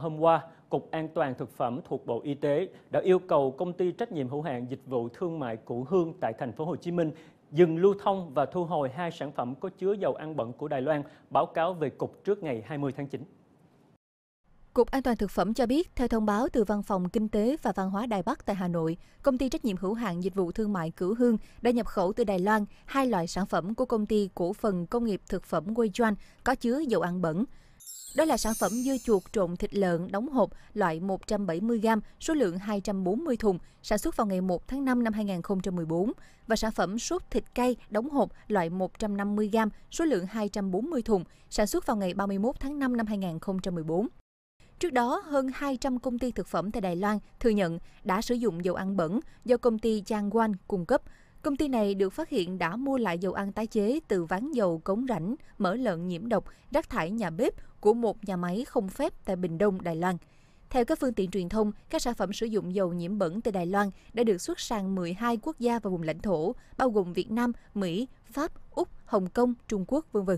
Hôm qua, Cục An toàn Thực phẩm thuộc Bộ Y tế đã yêu cầu công ty trách nhiệm hữu hạn dịch vụ thương mại Cụ Hương tại thành phố Hồ Chí Minh dừng lưu thông và thu hồi hai sản phẩm có chứa dầu ăn bẩn của Đài Loan, báo cáo về Cục trước ngày 20 tháng 9. Cục An toàn thực phẩm cho biết, theo thông báo từ Văn phòng Kinh tế và Văn hóa Đài Bắc tại Hà Nội, công ty trách nhiệm hữu hạn dịch vụ thương mại Cửu Hương đã nhập khẩu từ Đài Loan hai loại sản phẩm của công ty cổ phần công nghiệp thực phẩm Guijuan có chứa dầu ăn bẩn. Đó là sản phẩm dưa chuột trộn thịt lợn đóng hộp loại 170g, số lượng 240 thùng, sản xuất vào ngày 1 tháng 5 năm 2014 và sản phẩm sốt thịt cay đóng hộp loại 150g, số lượng 240 thùng, sản xuất vào ngày 31 tháng 5 năm 2014. Trước đó, hơn 200 công ty thực phẩm tại Đài Loan thừa nhận đã sử dụng dầu ăn bẩn do công ty Changwon cung cấp. Công ty này được phát hiện đã mua lại dầu ăn tái chế từ ván dầu cống rãnh, mỡ lợn nhiễm độc, rác thải nhà bếp của một nhà máy không phép tại Bình Đông, Đài Loan. Theo các phương tiện truyền thông, các sản phẩm sử dụng dầu nhiễm bẩn từ Đài Loan đã được xuất sang 12 quốc gia và vùng lãnh thổ, bao gồm Việt Nam, Mỹ, Pháp, Úc, Hồng Kông, Trung Quốc, v.v.